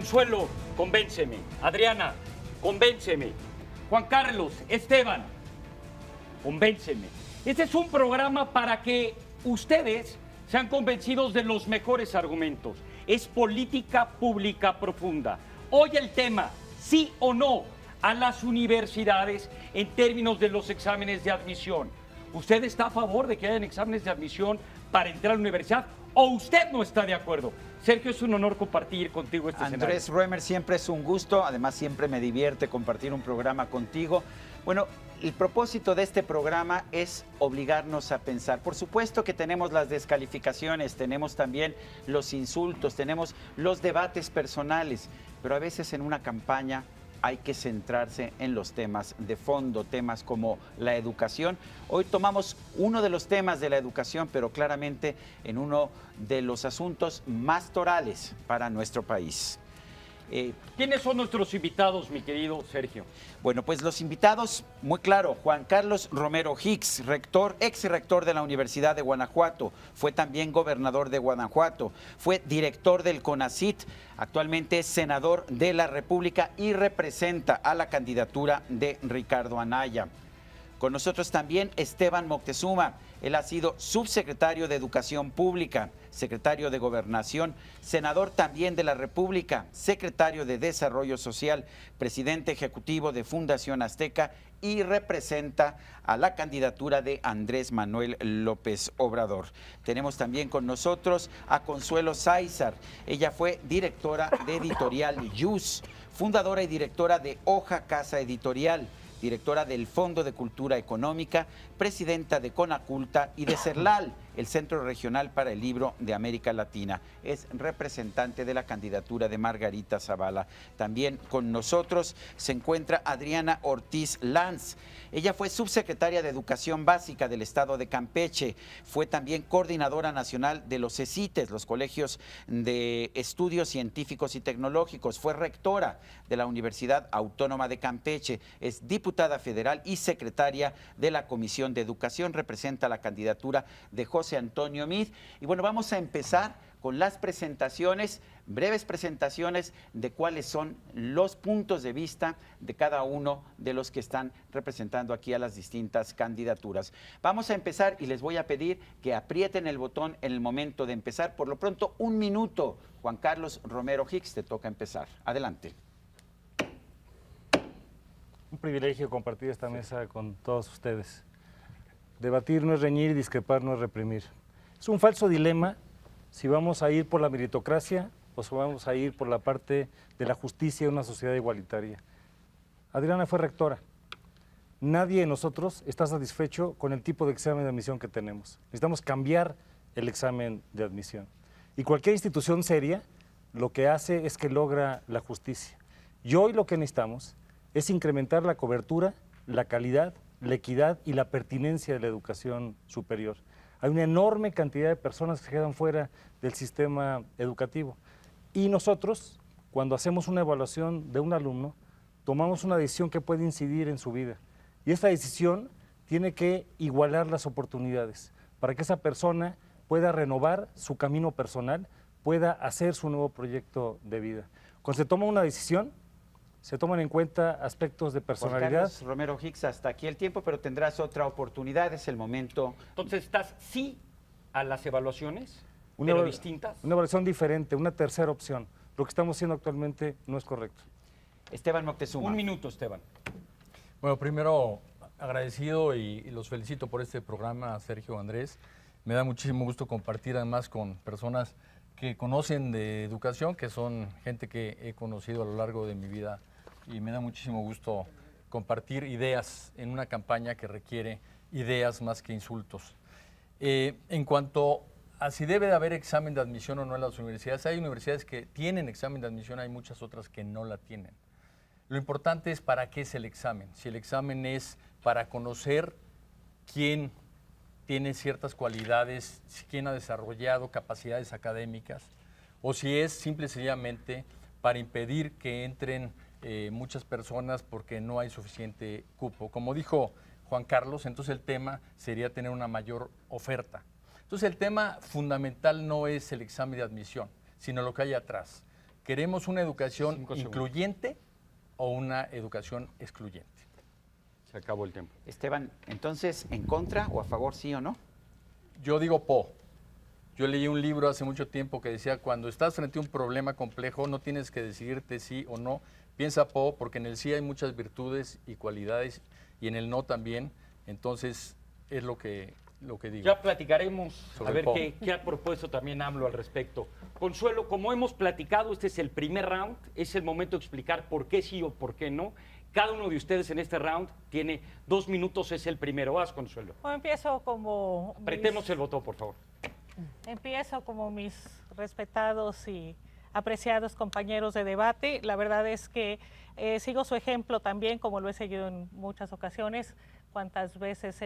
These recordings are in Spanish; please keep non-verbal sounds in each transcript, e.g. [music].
Consuelo, convénceme. Adriana, convénceme. Juan Carlos, Esteban, convénceme. Este es un programa para que ustedes sean convencidos de los mejores argumentos. Es política pública profunda. Hoy el tema, sí o no, a las universidades en términos de los exámenes de admisión. ¿Usted está a favor de que hayan exámenes de admisión para entrar a la universidad o usted no está de acuerdo. Sergio, es un honor compartir contigo este Andrés Roemer siempre es un gusto, además siempre me divierte compartir un programa contigo. Bueno, el propósito de este programa es obligarnos a pensar. Por supuesto que tenemos las descalificaciones, tenemos también los insultos, tenemos los debates personales, pero a veces en una campaña hay que centrarse en los temas de fondo, temas como la educación. Hoy tomamos uno de los temas de la educación, pero claramente en uno de los asuntos más torales para nuestro país. Eh, ¿Quiénes son nuestros invitados, mi querido Sergio? Bueno, pues los invitados, muy claro, Juan Carlos Romero Hicks, rector, ex rector de la Universidad de Guanajuato, fue también gobernador de Guanajuato, fue director del CONACIT, actualmente es senador de la República y representa a la candidatura de Ricardo Anaya. Con nosotros también Esteban Moctezuma. Él ha sido subsecretario de Educación Pública, secretario de Gobernación, senador también de la República, secretario de Desarrollo Social, presidente ejecutivo de Fundación Azteca y representa a la candidatura de Andrés Manuel López Obrador. Tenemos también con nosotros a Consuelo Saizar, Ella fue directora de editorial Yus, fundadora y directora de Hoja Casa Editorial directora del Fondo de Cultura Económica, presidenta de Conaculta y de CERLAL el Centro Regional para el Libro de América Latina. Es representante de la candidatura de Margarita Zavala. También con nosotros se encuentra Adriana Ortiz Lanz. Ella fue subsecretaria de Educación Básica del Estado de Campeche. Fue también coordinadora nacional de los CECITES, los colegios de estudios científicos y tecnológicos. Fue rectora de la Universidad Autónoma de Campeche. Es diputada federal y secretaria de la Comisión de Educación. Representa la candidatura de Jorge José Antonio Mid. Y bueno, vamos a empezar con las presentaciones, breves presentaciones de cuáles son los puntos de vista de cada uno de los que están representando aquí a las distintas candidaturas. Vamos a empezar y les voy a pedir que aprieten el botón en el momento de empezar. Por lo pronto, un minuto. Juan Carlos Romero Hicks, te toca empezar. Adelante. Un privilegio compartir esta mesa con todos ustedes. Debatir no es reñir, discrepar no es reprimir. Es un falso dilema si vamos a ir por la meritocracia o si vamos a ir por la parte de la justicia de una sociedad igualitaria. Adriana fue rectora. Nadie de nosotros está satisfecho con el tipo de examen de admisión que tenemos. Necesitamos cambiar el examen de admisión. Y cualquier institución seria lo que hace es que logra la justicia. Y hoy lo que necesitamos es incrementar la cobertura, la calidad la equidad y la pertinencia de la educación superior. Hay una enorme cantidad de personas que quedan fuera del sistema educativo. Y nosotros, cuando hacemos una evaluación de un alumno, tomamos una decisión que puede incidir en su vida. Y esta decisión tiene que igualar las oportunidades para que esa persona pueda renovar su camino personal, pueda hacer su nuevo proyecto de vida. Cuando se toma una decisión, se toman en cuenta aspectos de personalidad. Romero Hicks, hasta aquí el tiempo, pero tendrás otra oportunidad, es el momento. Entonces, ¿estás sí a las evaluaciones, una, pero distintas? Una evaluación diferente, una tercera opción. Lo que estamos haciendo actualmente no es correcto. Esteban Moctezuma. Un minuto, Esteban. Bueno, primero, agradecido y, y los felicito por este programa, Sergio Andrés. Me da muchísimo gusto compartir además con personas que conocen de educación, que son gente que he conocido a lo largo de mi vida y me da muchísimo gusto compartir ideas en una campaña que requiere ideas más que insultos. Eh, en cuanto a si debe de haber examen de admisión o no en las universidades, hay universidades que tienen examen de admisión, hay muchas otras que no la tienen. Lo importante es para qué es el examen. Si el examen es para conocer quién tiene ciertas cualidades, quién ha desarrollado capacidades académicas, o si es simple y sencillamente para impedir que entren eh, muchas personas porque no hay suficiente cupo. Como dijo Juan Carlos, entonces el tema sería tener una mayor oferta. Entonces el tema fundamental no es el examen de admisión, sino lo que hay atrás. ¿Queremos una educación incluyente o una educación excluyente? Se acabó el tiempo. Esteban, entonces, ¿en contra o a favor sí o no? Yo digo po. Yo leí un libro hace mucho tiempo que decía, cuando estás frente a un problema complejo, no tienes que decidirte sí o no, Piensa Po, porque en el sí hay muchas virtudes y cualidades y en el no también. Entonces, es lo que, lo que digo. Ya platicaremos a ver qué, ha propuesto también AMLO al respecto. Consuelo, como hemos platicado, este es el primer round, es el momento de explicar por qué sí o por qué no. Cada uno de ustedes en este round tiene dos minutos, es el primero. Vas, Consuelo. empiezo como... Pretemos el botón, por favor. Empiezo como mis respetados y apreciados compañeros de debate. La verdad es que eh, sigo su ejemplo también, como lo he seguido en muchas ocasiones, cuántas veces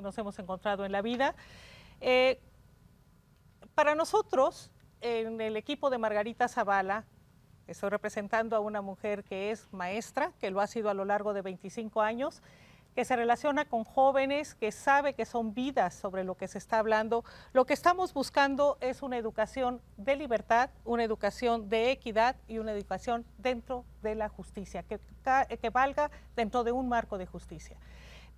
nos hemos encontrado en la vida. Eh, para nosotros, en el equipo de Margarita Zavala, estoy representando a una mujer que es maestra, que lo ha sido a lo largo de 25 años, que se relaciona con jóvenes, que sabe que son vidas sobre lo que se está hablando. Lo que estamos buscando es una educación de libertad, una educación de equidad y una educación dentro de la justicia, que, valga dentro de un marco de justicia.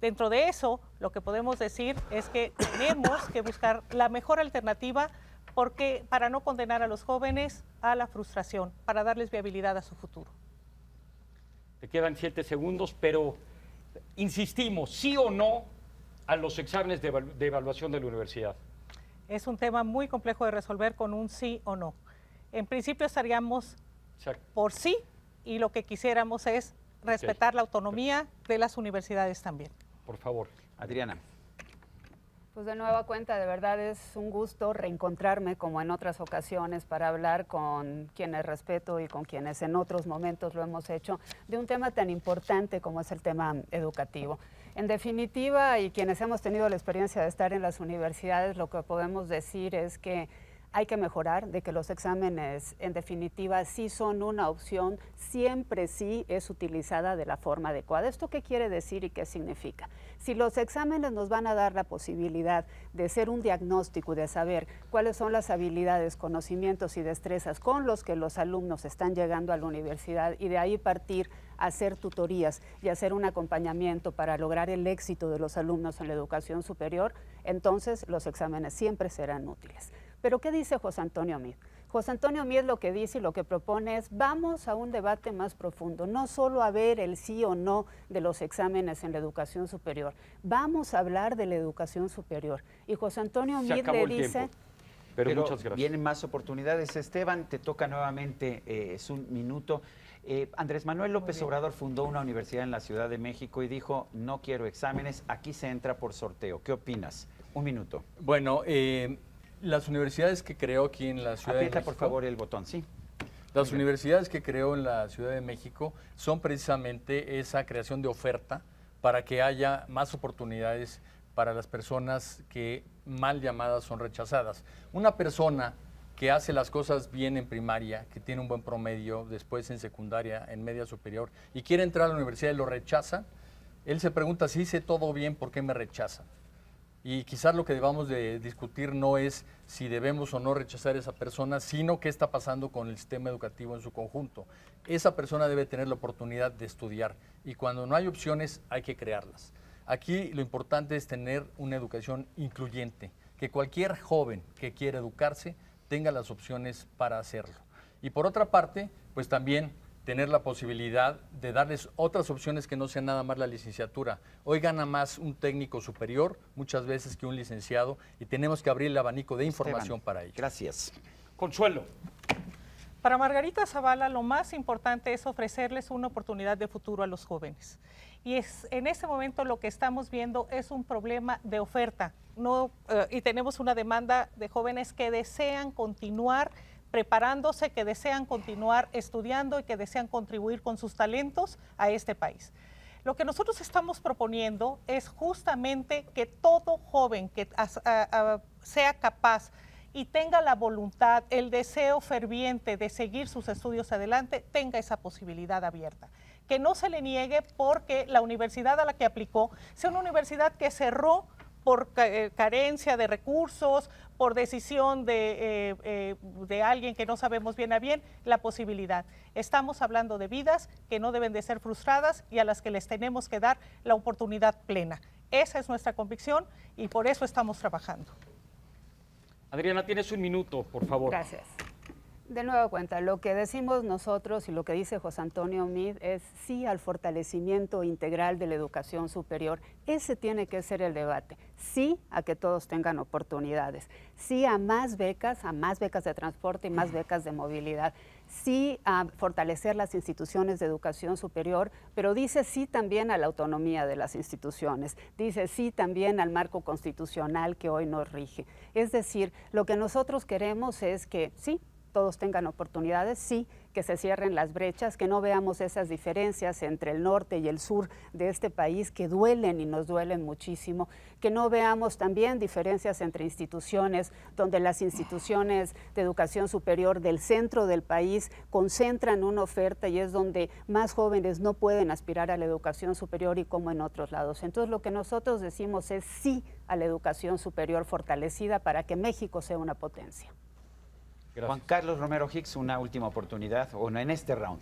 Dentro de eso, lo que podemos decir es que tenemos que buscar la mejor alternativa porque para no condenar a los jóvenes a la frustración, para darles viabilidad a su futuro. Te quedan siete segundos, pero insistimos, sí o no a los exámenes de, evaluación de la universidad? Es un tema muy complejo de resolver con un sí o no. En principio estaríamos por sí y lo que quisiéramos es respetar la autonomía de las universidades también. Por favor. Adriana. Pues de nueva cuenta, de verdad es un gusto reencontrarme como en otras ocasiones para hablar con quienes respeto y con quienes en otros momentos lo hemos hecho de un tema tan importante como es el tema educativo. En definitiva, y quienes hemos tenido la experiencia de estar en las universidades, lo que podemos decir es que hay que mejorar, de que los exámenes en definitiva sí son una opción, siempre sí es utilizada de la forma adecuada. ¿Esto qué quiere decir y qué significa? Si los exámenes nos van a dar la posibilidad de ser un diagnóstico, de saber cuáles son las habilidades, conocimientos y destrezas con los que los alumnos están llegando a la universidad y de ahí partir a hacer tutorías y hacer un acompañamiento para lograr el éxito de los alumnos en la educación superior, entonces los exámenes siempre serán útiles. Pero ¿qué dice José Antonio Mid? José Antonio Mies lo que dice y lo que propone es vamos a un debate más profundo, no solo a ver el sí o no de los exámenes en la educación superior, vamos a hablar de la educación superior. Y José Antonio Mies le dice... Pero, Vienen más oportunidades. Esteban, te toca nuevamente, eh, es un minuto. Eh, Andrés Manuel López Obrador fundó una universidad en la Ciudad de México y dijo, no quiero exámenes, aquí se entra por sorteo. ¿Qué opinas? Un minuto. Bueno, eh, las universidades que creó aquí en la Ciudad de México. por favor, el botón, sí. Las universidades que creó en la Ciudad de México son precisamente esa creación de oferta para que haya más oportunidades para las personas que mal llamadas son rechazadas. Una persona que hace las cosas bien en primaria, que tiene un buen promedio, después en secundaria, en media superior, y quiere entrar a la universidad y lo rechaza, él se pregunta si hice todo bien, ¿por qué me rechazan? y quizás lo que debamos de discutir no es si debemos o no rechazar a esa persona, sino qué está pasando con el sistema educativo en su conjunto. Esa persona debe tener la oportunidad de estudiar y cuando no hay opciones hay que crearlas. Aquí lo importante es tener una educación incluyente, que cualquier joven que quiera educarse tenga las opciones para hacerlo. Y por otra parte, pues también tener la posibilidad de darles otras opciones que no sean nada más la licenciatura. Hoy gana más un técnico superior muchas veces que un licenciado y tenemos que abrir el abanico de información para ello. Gracias. Consuelo. Para Margarita Zavala lo más importante es ofrecerles una oportunidad de futuro a los jóvenes. Y es, en este momento lo que estamos viendo es un problema de oferta. No, eh, y tenemos una demanda de jóvenes que desean continuar preparándose, que desean continuar estudiando y que desean contribuir con sus talentos a este país. Lo que nosotros estamos proponiendo es justamente que todo joven que sea capaz y tenga la voluntad, el deseo ferviente de seguir sus estudios adelante, tenga esa posibilidad abierta. Que no se le niegue porque la universidad a la que aplicó sea una universidad que cerró por eh, carencia de recursos, por decisión eh, eh, de, alguien que no sabemos bien a bien, la posibilidad. Estamos hablando de vidas que no deben de ser frustradas y a las que les tenemos que dar la oportunidad plena. Esa es nuestra convicción y por eso estamos trabajando. Adriana, tienes un minuto, por favor. Gracias. De nueva cuenta, lo que decimos nosotros y lo que dice José Antonio Mid es sí al fortalecimiento integral de la educación superior. Ese tiene que ser el debate. Sí a que todos tengan oportunidades. Sí a más becas, a más becas de transporte y más becas de movilidad. Sí a fortalecer las instituciones de educación superior, pero dice sí también a la autonomía de las instituciones. Dice sí también al marco constitucional que hoy nos rige. Es decir, lo que nosotros queremos es que sí, todos tengan oportunidades, sí, que se cierren las brechas, que no veamos esas diferencias entre el norte y el sur de este país que duelen y nos duelen muchísimo, que no veamos también diferencias entre instituciones, donde las instituciones de educación superior del centro del país concentran una oferta y es donde más jóvenes no pueden aspirar a la educación superior y como en otros lados. Entonces lo que nosotros decimos es sí a la educación superior fortalecida para que México sea una potencia. Juan Carlos Romero Hicks, una última oportunidad o en este round.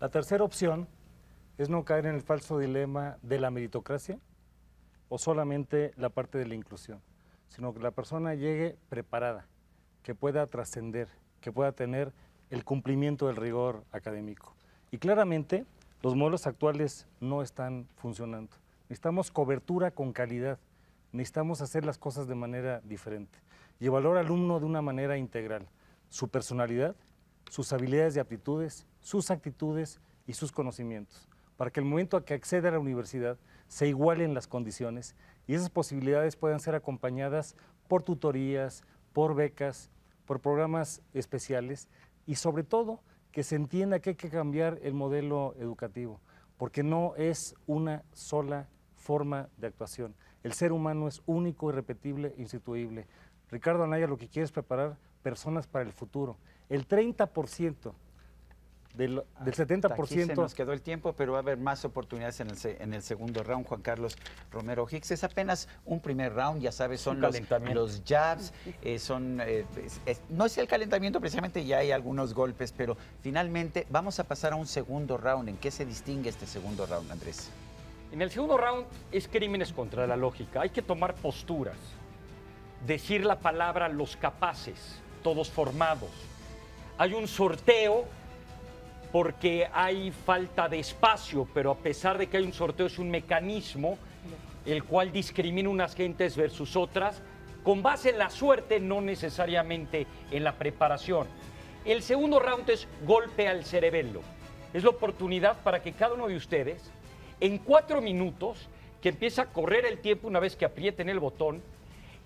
La tercera opción es no caer en el falso dilema de la meritocracia o solamente la parte de la inclusión, sino que la persona llegue preparada, que pueda trascender, que pueda tener el cumplimiento del rigor académico. Y claramente los modelos actuales no están funcionando. Necesitamos cobertura con calidad, necesitamos hacer las cosas de manera diferente y valor al alumno de una manera integral, su personalidad, sus habilidades y aptitudes, sus actitudes y sus conocimientos, para que el momento a que acceda a la universidad se igualen las condiciones y esas posibilidades puedan ser acompañadas por tutorías, por becas, por programas especiales y sobre todo que se entienda que hay que cambiar el modelo educativo, porque no es una sola forma de actuación. El ser humano es único, irrepetible, instituible. Ricardo Anaya lo que quiere es preparar personas para el futuro. El 30% del, 70%. Ah, nos quedó el tiempo, pero va a haber más oportunidades en el, segundo round. Juan Carlos Romero Hicks es apenas un primer round, ya sabes, son los, jabs, eh, son, eh, no es el calentamiento precisamente, ya hay algunos golpes, pero finalmente vamos a pasar a un segundo round. ¿En qué se distingue este segundo round, Andrés? En el segundo round es crímenes contra la lógica, hay que tomar posturas decir la palabra los capaces, todos formados. Hay un sorteo porque hay falta de espacio, pero a pesar de que hay un sorteo es un mecanismo el cual discrimina unas gentes versus otras con base en la suerte, no necesariamente en la preparación. El segundo round es golpe al cerebelo. Es la oportunidad para que cada uno de ustedes, en cuatro minutos, que empieza a correr el tiempo una vez que aprieten el botón,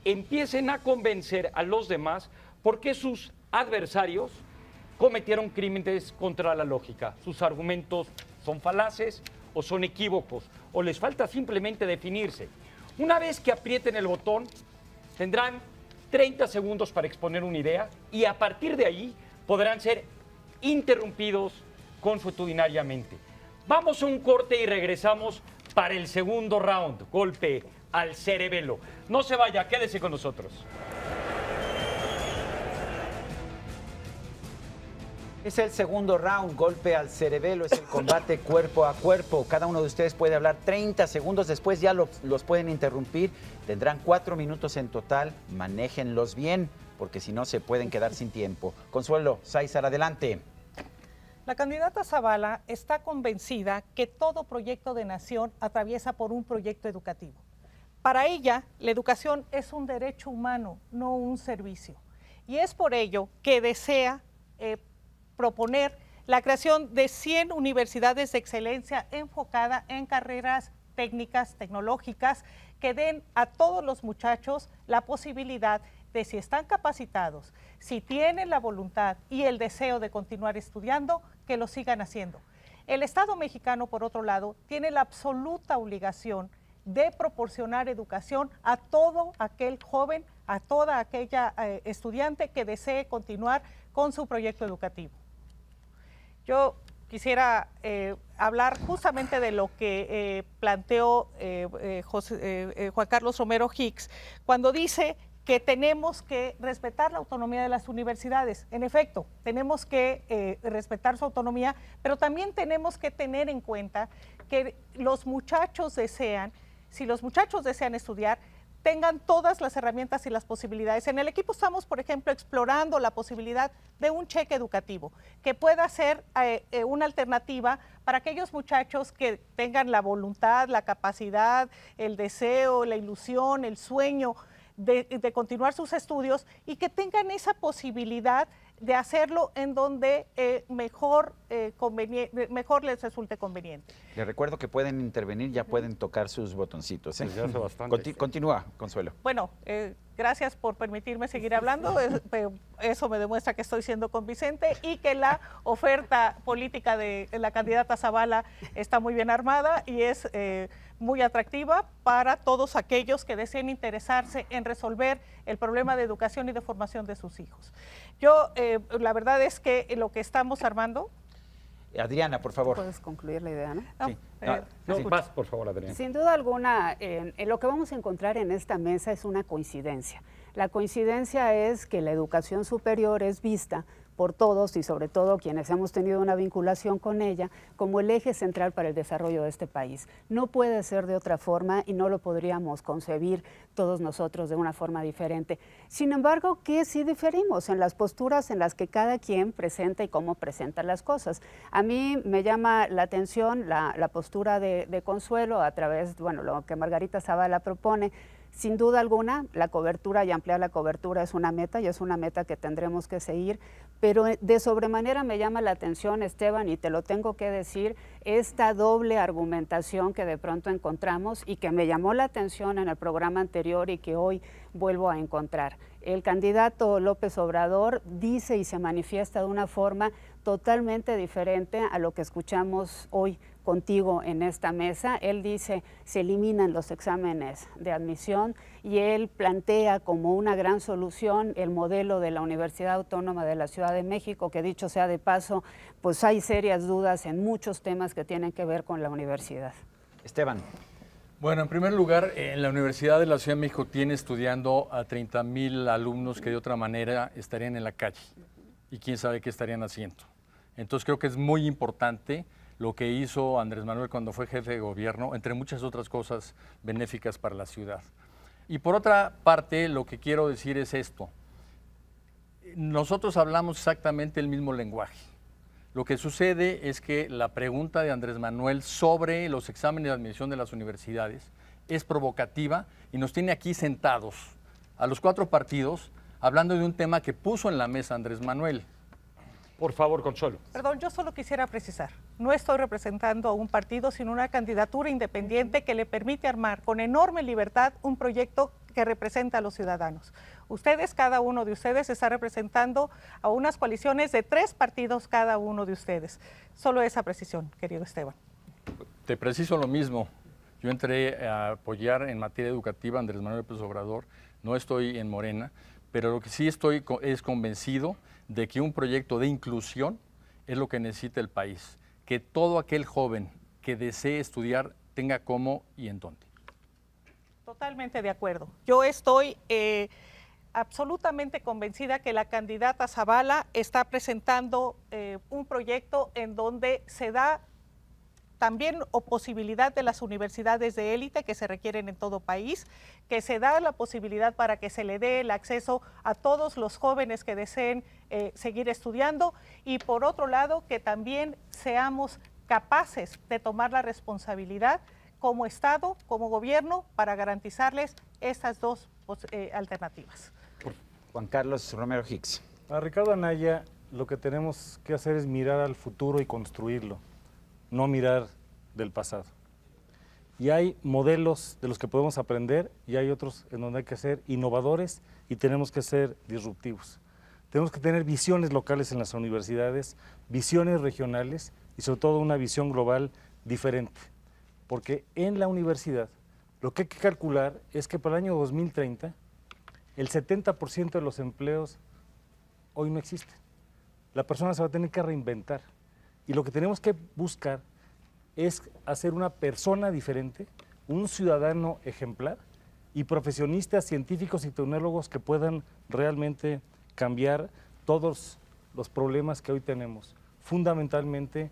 empiecen a convencer a los demás porque sus adversarios cometieron crímenes contra la lógica. Sus argumentos son falaces o son equívocos o les falta simplemente definirse. Una vez que aprieten el botón, tendrán 30 segundos para exponer una idea y a partir de ahí podrán ser interrumpidos consuetudinariamente. Vamos a un corte y regresamos para el segundo round. Golpe al cerebelo. No se vaya, quédese con nosotros. Es el segundo round, golpe al cerebelo, es el combate [laughs] cuerpo a cuerpo. Cada uno de ustedes puede hablar 30 segundos, después ya los, pueden interrumpir. Tendrán cuatro minutos en total, manéjenlos bien, porque si no se pueden quedar sin tiempo. Consuelo, Saizar, adelante. La candidata Zavala está convencida que todo proyecto de nación atraviesa por un proyecto educativo. Para ella, la educación es un derecho humano, no un servicio. Y es por ello que desea eh, proponer la creación de 100 universidades de excelencia enfocada en carreras técnicas, tecnológicas, que den a todos los muchachos la posibilidad de si están capacitados, si tienen la voluntad y el deseo de continuar estudiando, que lo sigan haciendo. El Estado mexicano, por otro lado, tiene la absoluta obligación de proporcionar educación a todo aquel joven, a toda aquella eh, estudiante que desee continuar con su proyecto educativo. Yo quisiera eh, hablar justamente de lo que eh, planteó Juan Carlos Romero Hicks cuando dice que tenemos que respetar la autonomía de las universidades. En efecto, tenemos que eh, respetar su autonomía, pero también tenemos que tener en cuenta que los muchachos desean, si los muchachos desean estudiar, tengan todas las herramientas y las posibilidades. En el equipo estamos, por ejemplo, explorando la posibilidad de un cheque educativo, que pueda ser eh, eh, una alternativa para aquellos muchachos que tengan la voluntad, la capacidad, el deseo, la ilusión, el sueño de, continuar sus estudios y que tengan esa posibilidad de hacerlo en donde eh, mejor, eh, mejor les resulte conveniente. Le recuerdo que pueden intervenir, ya pueden tocar sus botoncitos. ¿eh? continúa, Consuelo. Bueno, gracias por permitirme seguir hablando. eso me demuestra que estoy siendo convincente y que la oferta política de la candidata Zavala está muy bien armada y es muy atractiva para todos aquellos que deseen interesarse en resolver el problema de educación y de formación de sus hijos. Yo, eh, la verdad es que lo que estamos armando... Adriana, por favor. ¿Puedes concluir la idea, no? sí. Eh, por favor, Adriana. Sin duda alguna, lo que vamos a encontrar en esta mesa es una coincidencia. La coincidencia es que la educación superior es vista por todos y sobre todo quienes hemos tenido una vinculación con ella como el eje central para el desarrollo de este país. No puede ser de otra forma y no lo podríamos concebir todos nosotros de una forma diferente. Sin embargo, que sí diferimos en las posturas en las que cada quien presenta y cómo presenta las cosas. A mí me llama la atención la, postura de, Consuelo a través, bueno, lo que Margarita Zavala propone sin duda alguna, la cobertura y ampliar la cobertura es una meta y es una meta que tendremos que seguir, pero de sobremanera me llama la atención, Esteban, y te lo tengo que decir, esta doble argumentación que de pronto encontramos y que me llamó la atención en el programa anterior y que hoy vuelvo a encontrar. El candidato López Obrador dice y se manifiesta de una forma totalmente diferente a lo que escuchamos hoy contigo en esta mesa. Él dice, se eliminan los exámenes de admisión y él plantea como una gran solución el modelo de la Universidad Autónoma de la Ciudad de México, que dicho sea de paso, pues hay serias dudas en muchos temas que tienen que ver con la universidad. Esteban. Bueno, en primer lugar, en la Universidad de la Ciudad de México tiene estudiando a 30 mil alumnos que de otra manera estarían en la calle y quién sabe qué estarían haciendo. Entonces creo que es muy importante lo que hizo Andrés Manuel cuando fue jefe de gobierno, entre muchas otras cosas benéficas para la ciudad. Y por otra parte, lo que quiero decir es esto. Nosotros hablamos exactamente el mismo lenguaje. Lo que sucede es que la pregunta de Andrés Manuel sobre los exámenes de admisión de las universidades es provocativa y nos tiene aquí sentados, a los cuatro partidos, hablando de un tema que puso en la mesa Andrés Manuel, por favor, Consuelo. Perdón, yo solo quisiera precisar, no estoy representando a un partido, sino una candidatura independiente que le permite armar con enorme libertad un proyecto que representa a los ciudadanos. Ustedes, cada uno de ustedes, está representando a unas coaliciones de tres partidos cada uno de ustedes. Solo esa precisión, querido Esteban. Te preciso lo mismo. Yo entré a apoyar en materia educativa a Andrés Manuel López Obrador. No estoy en Morena, pero lo que sí estoy es convencido de que un proyecto de inclusión es lo que necesita el país, que todo aquel joven que desee estudiar tenga cómo y en dónde. Totalmente de acuerdo. Yo estoy eh, absolutamente convencida que la candidata Zavala está presentando eh, un proyecto en donde se da también o posibilidad de las universidades de élite que se requieren en todo país, que se da la posibilidad para que se le dé el acceso a todos los jóvenes que deseen eh, seguir estudiando y por otro lado que también seamos capaces de tomar la responsabilidad como Estado, como gobierno, para garantizarles estas dos pues, eh, alternativas. Juan Carlos Romero Hicks. A Ricardo Anaya, lo que tenemos que hacer es mirar al futuro y construirlo no mirar del pasado. Y hay modelos de los que podemos aprender y hay otros en donde hay que ser innovadores y tenemos que ser disruptivos. Tenemos que tener visiones locales en las universidades, visiones regionales y sobre todo una visión global diferente. Porque en la universidad lo que hay que calcular es que para el año 2030 el 70% de los empleos hoy no existen. La persona se va a tener que reinventar. Y lo que tenemos que buscar es hacer una persona diferente, un ciudadano ejemplar y profesionistas, científicos y tecnólogos que puedan realmente cambiar todos los problemas que hoy tenemos. Fundamentalmente,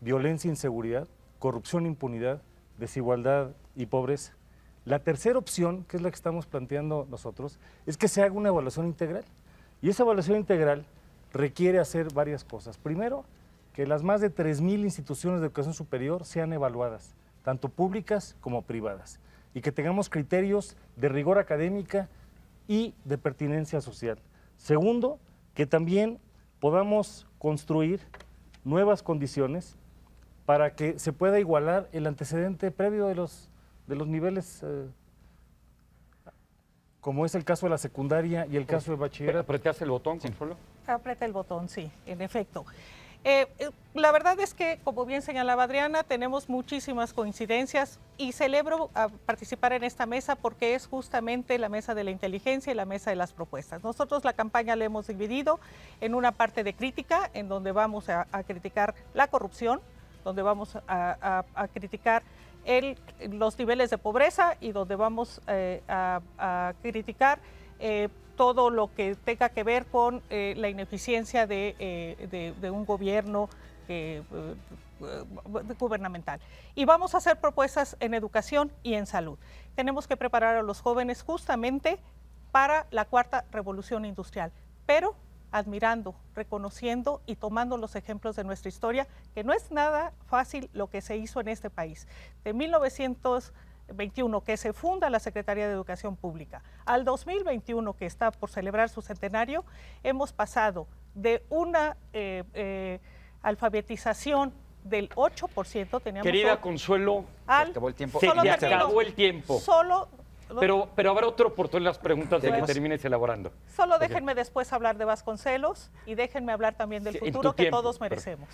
violencia, e inseguridad, corrupción, e impunidad, desigualdad y pobreza. La tercera opción, que es la que estamos planteando nosotros, es que se haga una evaluación integral. Y esa evaluación integral requiere hacer varias cosas. Primero, que las más de 3.000 instituciones de educación superior sean evaluadas, tanto públicas como privadas, y que tengamos criterios de rigor académica y de pertinencia social. Segundo, que también podamos construir nuevas condiciones para que se pueda igualar el antecedente previo de los, de los niveles, eh, como es el caso de la secundaria y el caso de bachillerato. ¿Apretaste el botón, sí. solo? apreta el botón, sí, en efecto. Eh, eh, la verdad es que, como bien señalaba Adriana, tenemos muchísimas coincidencias y celebro ah, participar en esta mesa porque es justamente la mesa de la inteligencia y la mesa de las propuestas. Nosotros la campaña la hemos dividido en una parte de crítica, en donde vamos a, criticar la corrupción, donde vamos a, criticar los niveles de pobreza y donde vamos eh, a, criticar todo lo que tenga que ver con eh, la ineficiencia de, eh, un gobierno eh, gubernamental. Y vamos a hacer propuestas en educación y en salud. Tenemos que preparar a los jóvenes justamente para la cuarta revolución industrial, pero admirando, reconociendo y tomando los ejemplos de nuestra historia, que no es nada fácil lo que se hizo en este país. De 1900 21 que se funda la Secretaría de Educación Pública al 2021 que está por celebrar su centenario, hemos pasado de una eh, eh, alfabetización del 8%, Querida Consuelo, se acabó el tiempo. Pero, pero habrá otro todas las preguntas de que termines elaborando. Solo déjenme después hablar de Vasconcelos y déjenme hablar también del futuro que todos merecemos.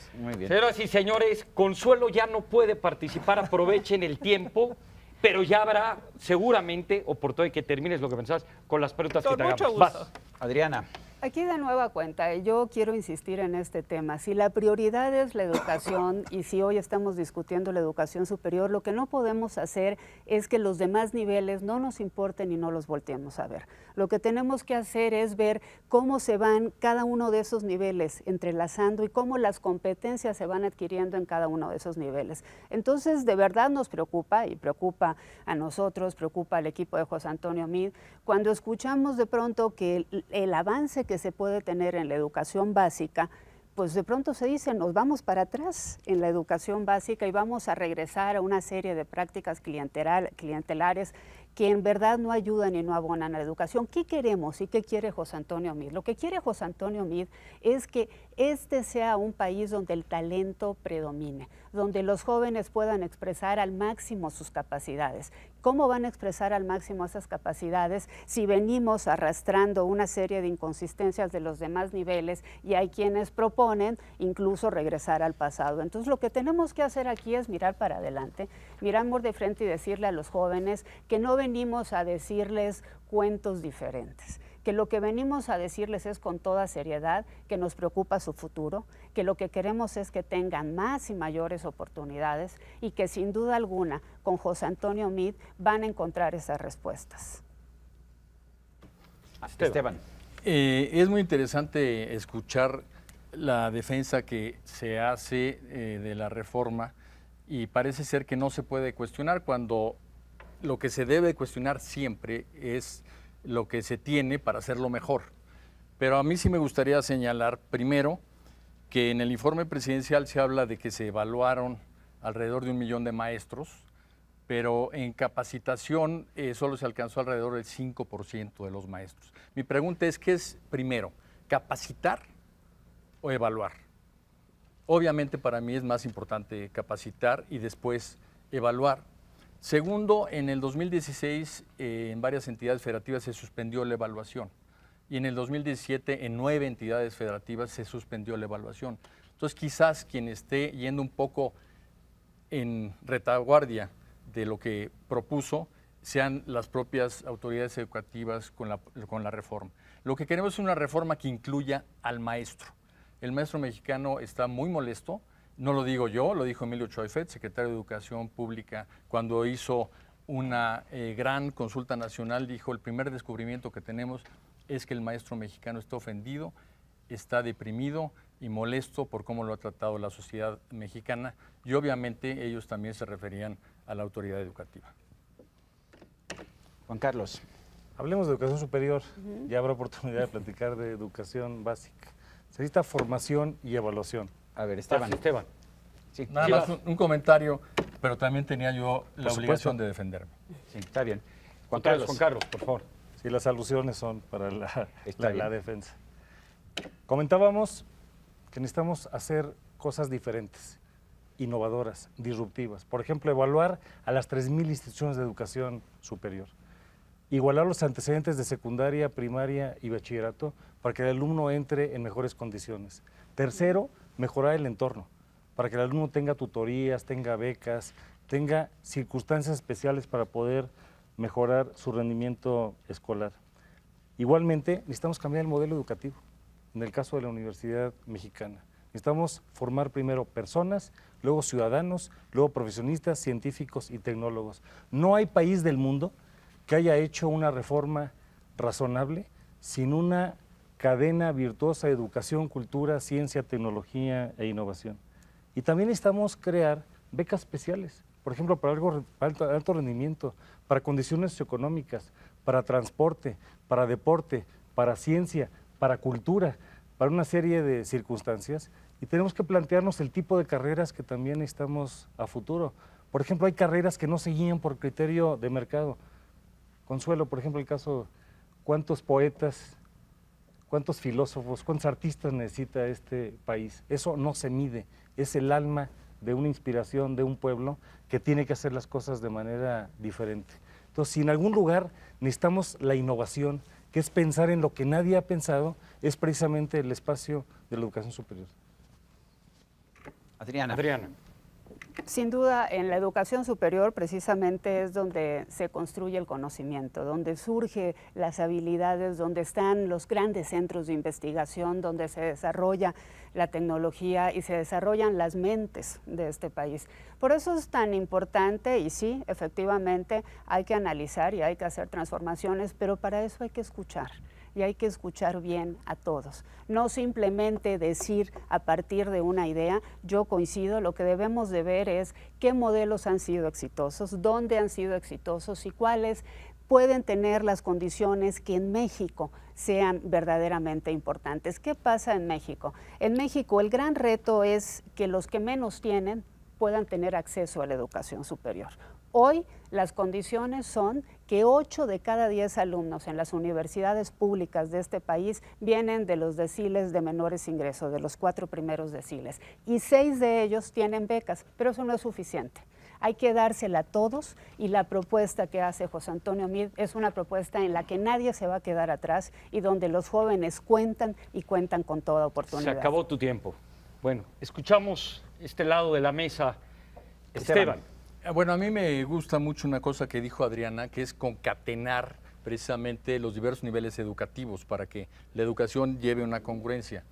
Señoras y señores, Consuelo ya no puede participar, aprovechen el tiempo pero ya habrá seguramente oportunidad de que termines lo que pensás con las preguntas que te mucho hagamos. Adriana. Aquí de nueva cuenta, yo quiero insistir en este tema. Si la prioridad es la educación y si hoy estamos discutiendo la educación superior, lo que no podemos hacer es que los demás niveles no nos importen y no los volteemos a ver. Lo que tenemos que hacer es ver cómo se van cada uno de esos niveles entrelazando y cómo las competencias se van adquiriendo en cada uno de esos niveles. Entonces, de verdad nos preocupa y preocupa a nosotros, preocupa al equipo de José Antonio Mid, cuando escuchamos de pronto que el, el avance que que se puede tener en la educación básica, pues de pronto se dice, nos vamos para atrás en la educación básica y vamos a regresar a una serie de prácticas clientelares que en verdad no ayudan y no abonan a la educación. ¿Qué queremos y qué quiere José Antonio Mid? Lo que quiere José Antonio Mid es que este sea un país donde el talento predomine, donde los jóvenes puedan expresar al máximo sus capacidades. ¿Cómo van a expresar al máximo esas capacidades si venimos arrastrando una serie de inconsistencias de los demás niveles y hay quienes proponen incluso regresar al pasado? Entonces lo que tenemos que hacer aquí es mirar para adelante, miramos de frente y decirle a los jóvenes que no venimos a decirles cuentos diferentes, que lo que venimos a decirles es con toda seriedad que nos preocupa su futuro, que lo que queremos es que tengan más y mayores oportunidades y que sin duda alguna con José Antonio Mid van a encontrar esas respuestas. Esteban. Eh, es muy interesante escuchar la defensa que se hace eh, de la reforma y parece ser que no se puede cuestionar cuando lo que se debe cuestionar siempre es lo que se tiene para hacerlo mejor. Pero a mí sí me gustaría señalar primero que en el informe presidencial se habla de que se evaluaron alrededor de un millón de maestros, pero en capacitación eh, solo se alcanzó alrededor del 5% de los maestros. Mi pregunta es, ¿qué es primero, capacitar o evaluar? Obviamente para mí es más importante capacitar y después evaluar, Segundo, en el 2016 eh, en varias entidades federativas se suspendió la evaluación y en el 2017 en nueve entidades federativas se suspendió la evaluación. Entonces quizás quien esté yendo un poco en retaguardia de lo que propuso sean las propias autoridades educativas con la, con la reforma. Lo que queremos es una reforma que incluya al maestro. El maestro mexicano está muy molesto no lo digo yo, lo dijo Emilio Choifet, secretario de Educación Pública, cuando hizo una eh, gran consulta nacional, dijo, el primer descubrimiento que tenemos es que el maestro mexicano está ofendido, está deprimido y molesto por cómo lo ha tratado la sociedad mexicana y obviamente ellos también se referían a la autoridad educativa. Juan Carlos. Hablemos de educación superior, ya habrá oportunidad de platicar de educación básica. Se necesita formación y evaluación. A ver, ah, Esteban. Esteban. Nada más un, comentario, pero también tenía yo la obligación de defenderme. Sí, está bien. Juan Carlos, por favor. Sí, las alusiones son para la defensa. Comentábamos que necesitamos hacer cosas diferentes, innovadoras, disruptivas. Por ejemplo, evaluar a las 3.000 instituciones de educación superior. Igualar los antecedentes de secundaria, primaria y bachillerato para que el alumno entre en mejores condiciones. Tercero, mejorar el entorno, para que el alumno tenga tutorías, tenga becas, tenga circunstancias especiales para poder mejorar su rendimiento escolar. Igualmente, necesitamos cambiar el modelo educativo, en el caso de la Universidad Mexicana. Necesitamos formar primero personas, luego ciudadanos, luego profesionistas, científicos y tecnólogos. No hay país del mundo que haya hecho una reforma razonable sin una cadena virtuosa educación, cultura, ciencia, tecnología e innovación. Y también estamos crear becas especiales, por ejemplo, para, algo, alto, rendimiento, para condiciones socioeconómicas, para transporte, para deporte, para ciencia, para cultura, para una serie de circunstancias. Y tenemos que plantearnos el tipo de carreras que también estamos a futuro. Por ejemplo, hay carreras que no se guían por criterio de mercado. Consuelo, por ejemplo, el caso, ¿cuántos poetas cuántos filósofos, cuántos artistas necesita este país. Eso no se mide, es el alma de una inspiración de un pueblo que tiene que hacer las cosas de manera diferente. Entonces, si en algún lugar necesitamos la innovación, que es pensar en lo que nadie ha pensado, es precisamente el espacio de la educación superior. Adriana. Adriana. Sin duda, en la educación superior precisamente es donde se construye el conocimiento, donde surgen las habilidades, donde están los grandes centros de investigación, donde se desarrolla la tecnología y se desarrollan las mentes de este país. Por eso es tan importante y sí, efectivamente, hay que analizar y hay que hacer transformaciones, pero para eso hay que escuchar y hay que escuchar bien a todos. No simplemente decir a partir de una idea, yo coincido, lo que debemos de ver es qué modelos han sido exitosos, dónde han sido exitosos y cuáles pueden tener las condiciones que en México sean verdaderamente importantes. ¿Qué pasa en México? En México el gran reto es que los que menos tienen puedan tener acceso a la educación superior. Hoy las condiciones son que 8 de cada 10 alumnos en las universidades públicas de este país vienen de los deciles de menores ingresos, de los cuatro primeros deciles, y 6 de ellos tienen becas, pero eso no es suficiente. Hay que dársela a todos y la propuesta que hace José Antonio Mid es una propuesta en la que nadie se va a quedar atrás y donde los jóvenes cuentan y cuentan con toda oportunidad. Se acabó tu tiempo. Bueno, escuchamos este lado de la mesa. Esteban. Bueno, a mí me gusta mucho una cosa que dijo Adriana, que es concatenar precisamente los diversos niveles educativos para que la educación lleve una congruencia.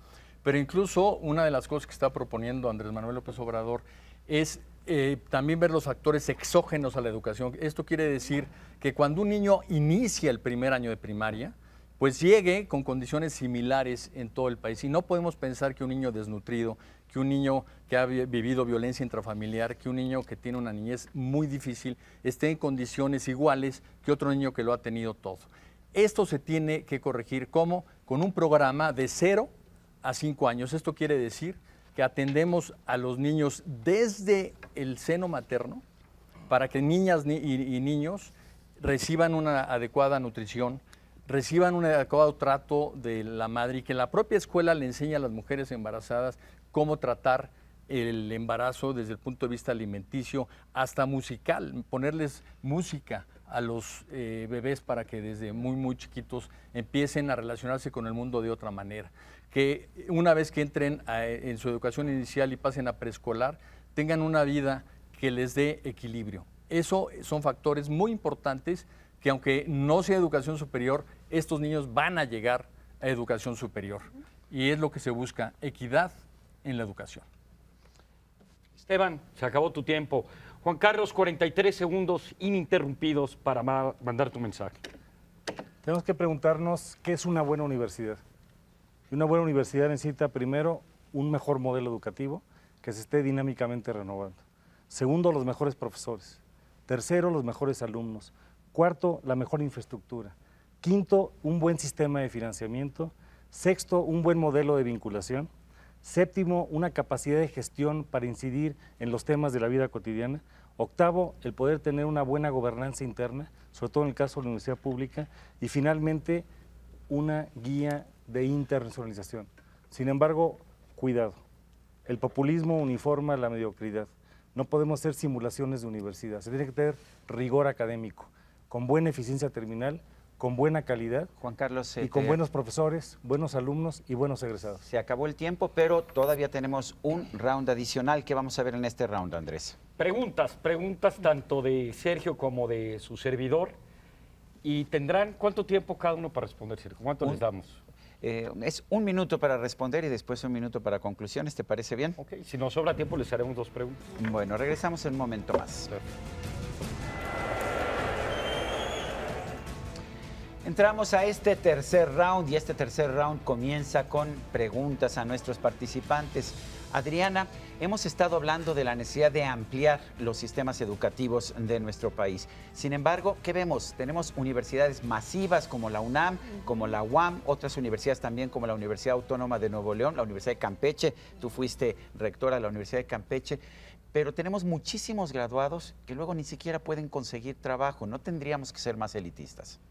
Pero incluso una de las cosas que está proponiendo Andrés Manuel López Obrador es eh, también ver los factores exógenos a la educación. Esto quiere decir que cuando un niño inicia el primer año de primaria, pues llegue con condiciones similares en todo el país. Y no podemos pensar que un niño desnutrido, que un niño que ha vivido violencia intrafamiliar, que un niño que tiene una niñez muy difícil esté en condiciones iguales que otro niño que lo ha tenido todo. Esto se tiene que corregir como con un programa de 0 a 5 años. Esto quiere decir que atendemos a los niños desde el seno materno para que niñas y niños reciban una adecuada nutrición, reciban un adecuado trato de la madre y que la propia escuela le enseñe a las mujeres embarazadas cómo tratar el embarazo desde el punto de vista alimenticio hasta musical, ponerles música a los eh, bebés para que desde muy, muy chiquitos empiecen a relacionarse con el mundo de otra manera. Que una vez que entren eh, en su educación inicial y pasen a preescolar, tengan una vida que les dé equilibrio. Eso son factores muy importantes que aunque no sea educación superior, estos niños van a llegar a educación superior. Y es lo que se busca, equidad en la educación. Esteban, se acabó tu tiempo. Juan Carlos, 43 segundos ininterrumpidos para mandar tu mensaje. Tenemos que preguntarnos qué es una buena universidad. una buena universidad necesita primero un mejor modelo educativo que se esté dinámicamente renovando. Segundo, los mejores profesores. Tercero, los mejores alumnos. Cuarto, la mejor infraestructura. Quinto, un buen sistema de financiamiento. Sexto, un buen modelo de vinculación. Séptimo, una capacidad de gestión para incidir en los temas de la vida cotidiana. Octavo, el poder tener una buena gobernanza interna, sobre todo en el caso de la universidad pública. Y finalmente, una guía de internacionalización. Sin embargo, cuidado. El populismo uniforma la mediocridad. No podemos hacer simulaciones de universidad. Se tiene que tener rigor académico, con buena eficiencia terminal con buena calidad. Juan Carlos. Y con buenos profesores, buenos alumnos y buenos egresados. Se acabó el tiempo, pero todavía tenemos un round adicional que vamos a ver en este round, Andrés. Preguntas, preguntas tanto de Sergio como de su servidor. Y tendrán cuánto tiempo cada uno para responder, Sergio. ¿Cuánto les damos? Eh, es un minuto para responder y después un minuto para conclusiones. ¿Te parece bien? Ok, si nos sobra tiempo les haremos dos preguntas. Bueno, regresamos en un momento más. Entramos a este tercer round y este tercer round comienza con preguntas a nuestros participantes. Adriana, hemos estado hablando de la necesidad de ampliar los sistemas educativos de nuestro país. Sin embargo, ¿qué vemos? Tenemos universidades masivas como la UNAM, como la UAM, otras universidades también como la Universidad Autónoma de Nuevo León, la Universidad de Campeche. Tú fuiste rectora de la Universidad de Campeche. Pero tenemos muchísimos graduados que luego ni siquiera pueden conseguir trabajo. No tendríamos que ser más elitistas.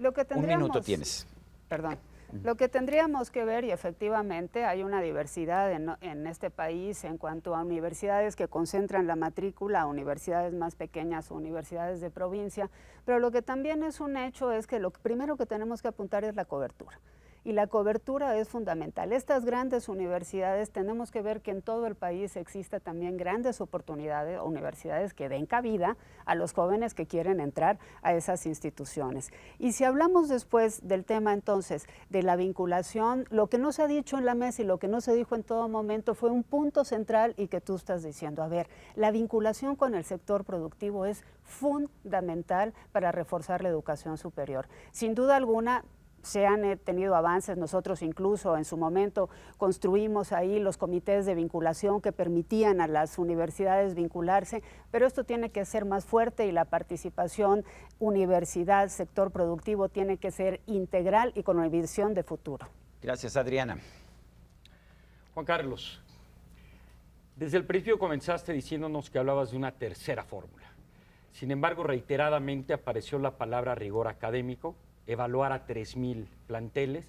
Lo que tendríamos, Un minuto tienes. Perdón. Mm. Lo que tendríamos que ver, y efectivamente hay una diversidad en, este país en cuanto a universidades que concentran la matrícula, universidades más pequeñas, universidades de provincia, pero lo que también es un hecho es que lo primero que tenemos que apuntar es la cobertura y la cobertura es fundamental. Estas grandes universidades, tenemos que ver que en todo el país exista también grandes oportunidades, o universidades que den cabida a los jóvenes que quieren entrar a esas instituciones. Y si hablamos después del tema entonces de la vinculación, lo que no se ha dicho en la mesa y lo que no se dijo en todo momento fue un punto central y que tú estás diciendo, a ver, la vinculación con el sector productivo es fundamental para reforzar la educación superior. Sin duda alguna, se han eh, tenido avances, nosotros incluso en su momento construimos ahí los comités de vinculación que permitían a las universidades vincularse, pero esto tiene que ser más fuerte y la participación universidad, sector productivo tiene que ser integral y con una visión de futuro. Gracias, Adriana. Juan Carlos, desde el principio comenzaste diciéndonos que hablabas de una tercera fórmula. Sin embargo, reiteradamente apareció la palabra rigor académico evaluar a 3.000 planteles.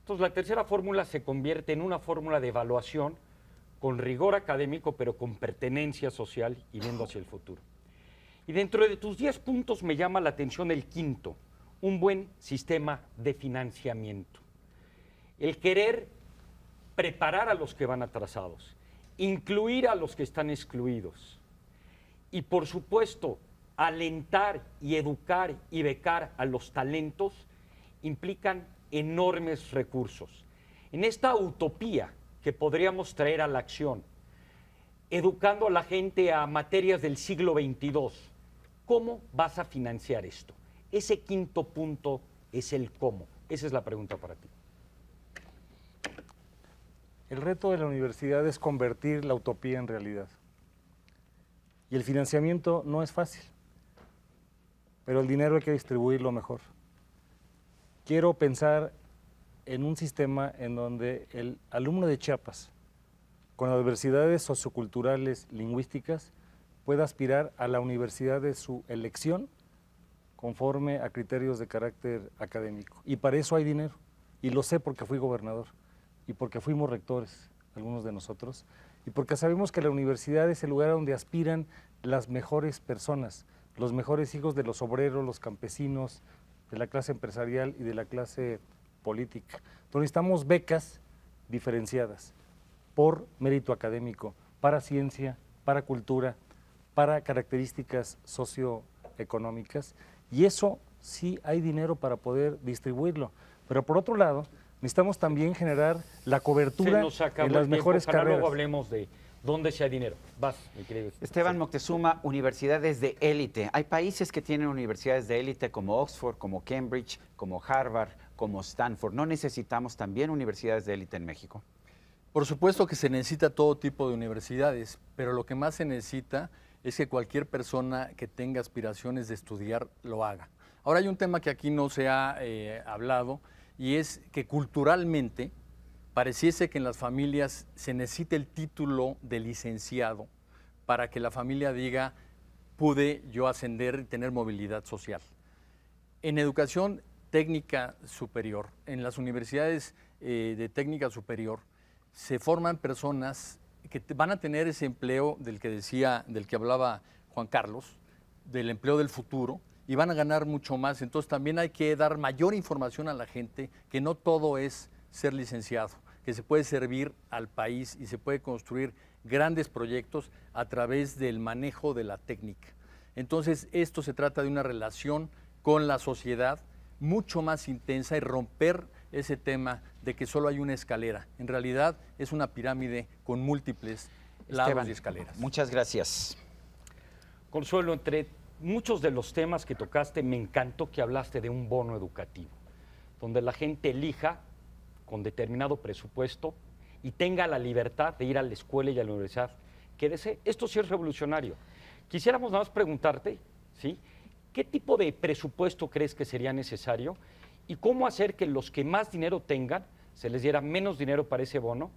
Entonces, la tercera fórmula se convierte en una fórmula de evaluación con rigor académico, pero con pertenencia social y viendo hacia el futuro. Y dentro de tus 10 puntos me llama la atención el quinto, un buen sistema de financiamiento. El querer preparar a los que van atrasados, incluir a los que están excluidos y, por supuesto, alentar y educar y becar a los talentos implican enormes recursos. En esta utopía que podríamos traer a la acción, educando a la gente a materias del siglo XXII, ¿cómo vas a financiar esto? Ese quinto punto es el cómo. Esa es la pregunta para ti. El reto de la universidad es convertir la utopía en realidad. Y el financiamiento no es fácil pero el dinero hay que distribuirlo mejor. Quiero pensar en un sistema en donde el alumno de Chiapas, con adversidades socioculturales, lingüísticas, pueda aspirar a la universidad de su elección conforme a criterios de carácter académico. Y para eso hay dinero. Y lo sé porque fui gobernador y porque fuimos rectores, algunos de nosotros, y porque sabemos que la universidad es el lugar donde aspiran las mejores personas los mejores hijos de los obreros, los campesinos, de la clase empresarial y de la clase política. Entonces necesitamos becas diferenciadas por mérito académico, para ciencia, para cultura, para características socioeconómicas. Y eso sí hay dinero para poder distribuirlo. Pero por otro lado, necesitamos también generar la cobertura en las mejores carreras. Luego hablemos de dónde sea dinero. Vas, mi querido. Esteban Moctezuma, universidades de élite. Hay países que tienen universidades de élite como Oxford, como Cambridge, como Harvard, como Stanford. ¿No necesitamos también universidades de élite en México? Por supuesto que se necesita todo tipo de universidades, pero lo que más se necesita es que cualquier persona que tenga aspiraciones de estudiar lo haga. Ahora hay un tema que aquí no se ha eh, hablado y es que culturalmente pareciese que en las familias se necesite el título de licenciado para que la familia diga, pude yo ascender y tener movilidad social. En educación técnica superior, en las universidades eh, de técnica superior, se forman personas que van a tener ese empleo del que decía, del que hablaba Juan Carlos, del empleo del futuro, y van a ganar mucho más. Entonces también hay que dar mayor información a la gente que no todo es ser licenciado que se puede servir al país y se puede construir grandes proyectos a través del manejo de la técnica. Entonces, esto se trata de una relación con la sociedad mucho más intensa y romper ese tema de que solo hay una escalera. En realidad es una pirámide con múltiples lados y escaleras. Muchas gracias. Consuelo, entre muchos de los temas que tocaste, me encantó que hablaste de un bono educativo, donde la gente elija con determinado presupuesto y tenga la libertad de ir a la escuela y a la universidad que desee. Esto sí es revolucionario. Quisiéramos nada más preguntarte, ¿sí? ¿Qué tipo de presupuesto crees que sería necesario y cómo hacer que los que más dinero tengan se les diera menos dinero para ese bono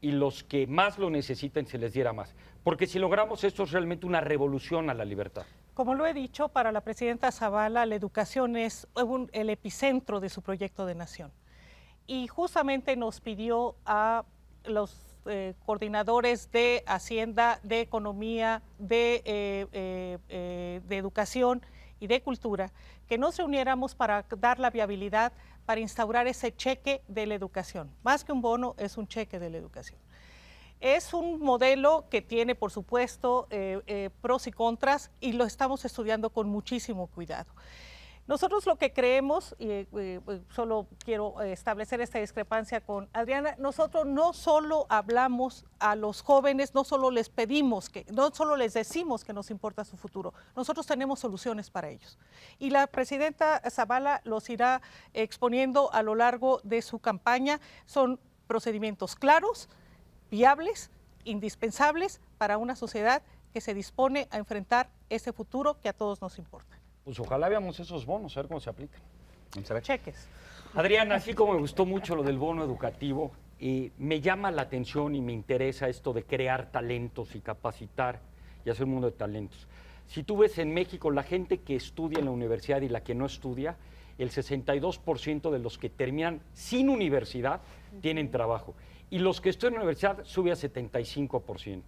y los que más lo necesiten se les diera más. Porque si logramos esto es realmente una revolución a la libertad. Como lo he dicho, para la presidenta Zavala la educación es el epicentro de su proyecto de nación y justamente nos pidió a los eh, coordinadores de Hacienda, de Economía, de, eh, eh, de Educación y de Cultura que nos reuniéramos para dar la viabilidad para instaurar ese cheque de la educación. Más que un bono, es un cheque de la educación. Es un modelo que tiene, por supuesto, pros y contras y lo estamos estudiando con muchísimo cuidado. Nosotros lo que creemos, y eh, pues, solo quiero eh, establecer esta discrepancia con Adriana, nosotros no solo hablamos a los jóvenes, no solo les pedimos, que, no solo les decimos que nos importa su futuro, nosotros tenemos soluciones para ellos. Y la presidenta Zavala los irá exponiendo a lo largo de su campaña. Son procedimientos claros, viables, indispensables para una sociedad que se dispone a enfrentar ese futuro que a todos nos importa. Pues ojalá veamos esos bonos, a ver cómo se aplican. Cheques. Adriana, así como me gustó mucho lo del bono educativo, y me llama la atención y me interesa esto de crear talentos y capacitar y hacer un mundo de talentos. Si tú ves en México la gente que estudia en la universidad y la que no estudia, el 62% de los que terminan sin universidad tienen trabajo. Y los que estudian en la universidad sube a 75%.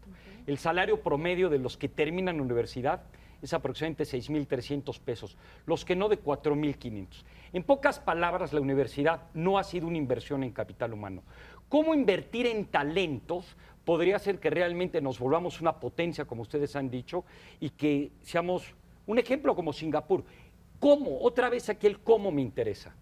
El salario promedio de los que terminan universidad es aproximadamente 6.300 pesos, los que no de 4.500. En pocas palabras, la universidad no ha sido una inversión en capital humano. ¿Cómo invertir en talentos podría hacer que realmente nos volvamos una potencia, como ustedes han dicho, y que seamos un ejemplo como Singapur? ¿Cómo? Otra vez aquí el cómo me interesa.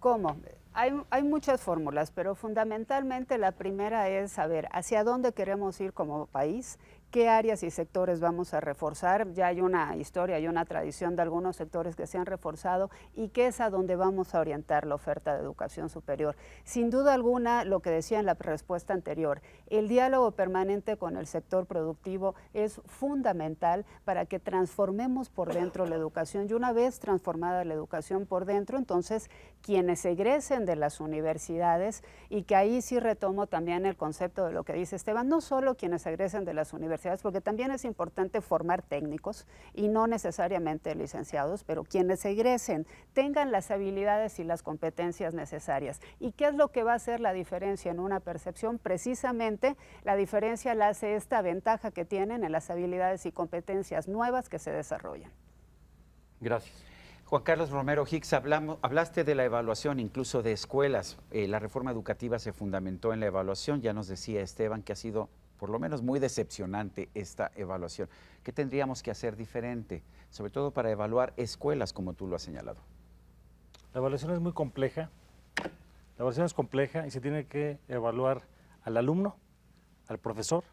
¿Cómo? hay, muchas fórmulas, pero fundamentalmente la primera es saber hacia dónde queremos ir como país qué áreas y sectores vamos a reforzar. Ya hay una historia, hay una tradición de algunos sectores que se han reforzado y qué es a dónde vamos a orientar la oferta de educación superior. Sin duda alguna, lo que decía en la respuesta anterior, el diálogo permanente con el sector productivo es fundamental para que transformemos por dentro la educación y una vez transformada la educación por dentro, entonces quienes egresen de las universidades y que ahí sí retomo también el concepto de lo que dice Esteban, no solo quienes egresen de las universidades, porque también es importante formar técnicos y no necesariamente licenciados, pero quienes egresen tengan las habilidades y las competencias necesarias. ¿Y qué es lo que va a hacer la diferencia en una percepción? Precisamente la diferencia la hace esta ventaja que tienen en las habilidades y competencias nuevas que se desarrollan. Gracias. Juan Carlos Romero Hicks, hablaste de la evaluación incluso de escuelas. Eh, la reforma educativa se fundamentó en la evaluación, ya nos decía Esteban que ha sido por lo menos muy decepcionante esta evaluación. ¿Qué tendríamos que hacer diferente, sobre todo para evaluar escuelas, como tú lo has señalado? La evaluación es muy compleja. La evaluación es compleja y se tiene que evaluar al alumno, al profesor,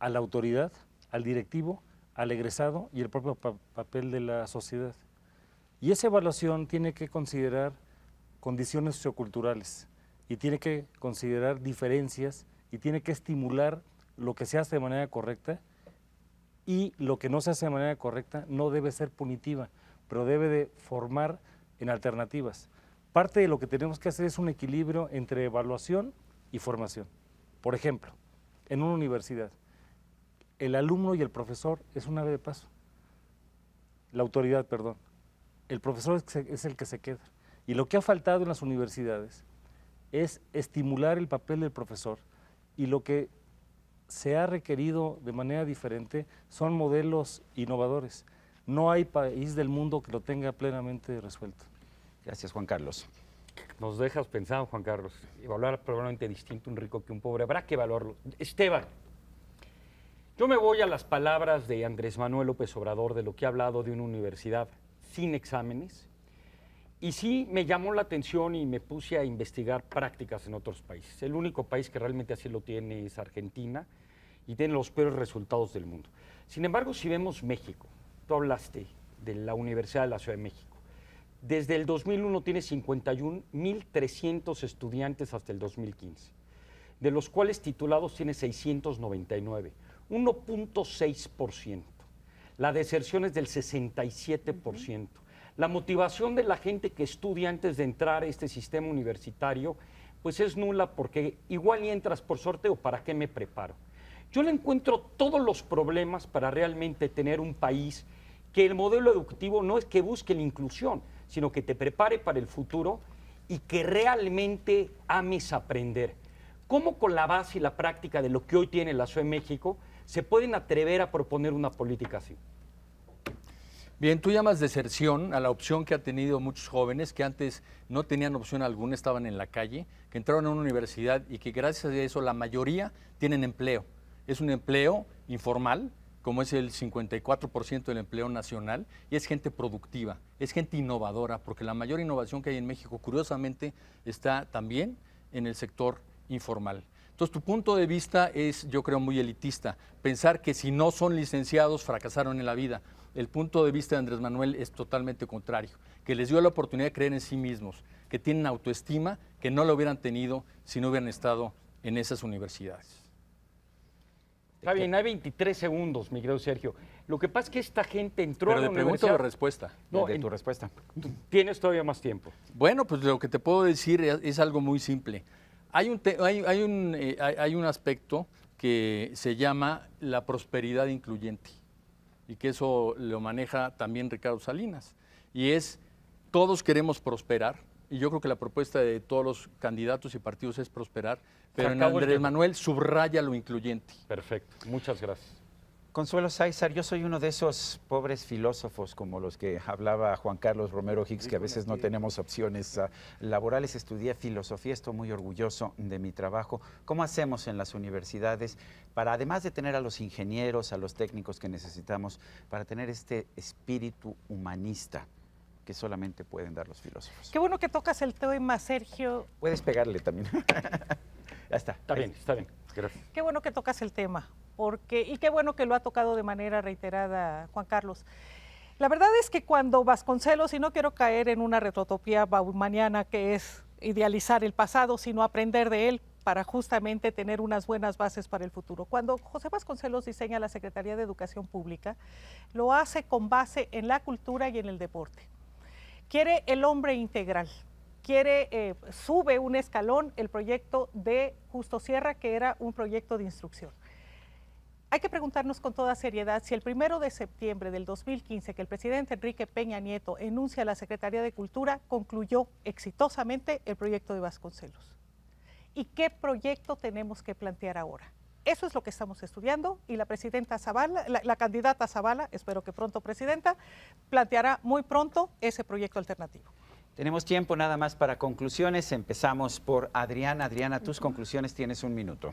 a la autoridad, al directivo, al egresado y el propio papel de la sociedad. Y esa evaluación tiene que considerar condiciones socioculturales y tiene que considerar diferencias tiene que estimular lo que se hace de manera correcta y lo que no se hace de manera correcta no debe ser punitiva, pero debe de formar en alternativas. Parte de lo que tenemos que hacer es un equilibrio entre evaluación y formación. Por ejemplo, en una universidad, el alumno y el profesor es un ave de paso. La autoridad, perdón. El profesor es el que se queda. Y lo que ha faltado en las universidades es estimular el papel del profesor y lo que se ha requerido de manera diferente son modelos innovadores. No hay país del mundo que lo tenga plenamente resuelto. Gracias, Juan Carlos. Nos dejas pensado, Juan Carlos. Evaluar probablemente distinto un rico que un pobre. Habrá que evaluarlo. Esteban, yo me voy a las palabras de Andrés Manuel López Obrador de lo que ha hablado de una universidad sin exámenes, y sí me llamó la atención y me puse a investigar prácticas en otros países. El único país que realmente así lo tiene es Argentina y tiene los peores resultados del mundo. Sin embargo, si vemos México, tú hablaste de la Universidad de la Ciudad de México. Desde el 2001 tiene 51.300 estudiantes hasta el 2015, de los cuales titulados tiene 699, 1.6%. La deserción es del 67%. La motivación de la gente que estudia antes de entrar a este sistema universitario, pues es nula porque igual entras por sorteo, ¿para qué me preparo? Yo le encuentro todos los problemas para realmente tener un país que el modelo educativo no es que busque la inclusión, sino que te prepare para el futuro y que realmente ames aprender. ¿Cómo con la base y la práctica de lo que hoy tiene la soe México se pueden atrever a proponer una política así? Bien, tú llamas deserción a la opción que han tenido muchos jóvenes que antes no tenían opción alguna, estaban en la calle, que entraron a una universidad y que gracias a eso la mayoría tienen empleo. Es un empleo informal, como es el 54% del empleo nacional, y es gente productiva, es gente innovadora, porque la mayor innovación que hay en México, curiosamente, está también en el sector informal. Entonces, tu punto de vista es, yo creo, muy elitista. Pensar que si no son licenciados, fracasaron en la vida. El punto de vista de Andrés Manuel es totalmente contrario, que les dio la oportunidad de creer en sí mismos, que tienen autoestima que no lo hubieran tenido si no hubieran estado en esas universidades. Está hay 23 segundos, mi querido Sergio. Lo que pasa es que esta gente entró Pero a la de Pregunta respuesta? No, de tu respuesta. Tienes todavía más tiempo. Bueno, pues lo que te puedo decir es algo muy simple. Hay un, hay, eh, hay, hay un aspecto que se llama la prosperidad incluyente y que eso lo maneja también Ricardo Salinas. Y es, todos queremos prosperar, y yo creo que la propuesta de todos los candidatos y partidos es prosperar, pero Andrés Manuel subraya lo incluyente. Perfecto, muchas gracias. Consuelo Sáizar, yo soy uno de esos pobres filósofos como los que hablaba Juan Carlos Romero Hicks, que a veces no tenemos opciones ah, laborales. Estudié filosofía, estoy muy orgulloso de mi trabajo. ¿Cómo hacemos en las universidades para, además de tener a los ingenieros, a los técnicos que necesitamos, para tener este espíritu humanista? que solamente pueden dar los filósofos. Qué bueno que tocas el tema, Sergio. Puedes pegarle también. [laughs] ya está. Está bien, está bien. Gracias. Qué bueno que tocas el tema porque, y qué bueno que lo ha tocado de manera reiterada Juan Carlos. La verdad es que cuando Vasconcelos, y no quiero caer en una retrotopía baumaniana que es idealizar el pasado, sino aprender de él para justamente tener unas buenas bases para el futuro. Cuando José Vasconcelos diseña la Secretaría de Educación Pública, lo hace con base en la cultura y en el deporte. Quiere el hombre integral, quiere, eh, sube un escalón el proyecto de Justo Sierra, que era un proyecto de instrucción. Hay que preguntarnos con toda seriedad si el primero de septiembre del 2015 que el presidente Enrique Peña Nieto enuncia a la Secretaría de Cultura concluyó exitosamente el proyecto de Vasconcelos. ¿Y qué proyecto tenemos que plantear ahora? Eso es lo que estamos estudiando y la presidenta Zavala, la, candidata Zavala, espero que pronto presidenta, planteará muy pronto ese proyecto alternativo. Tenemos tiempo nada más para conclusiones. Empezamos por Adriana. Adriana, tus conclusiones tienes un minuto.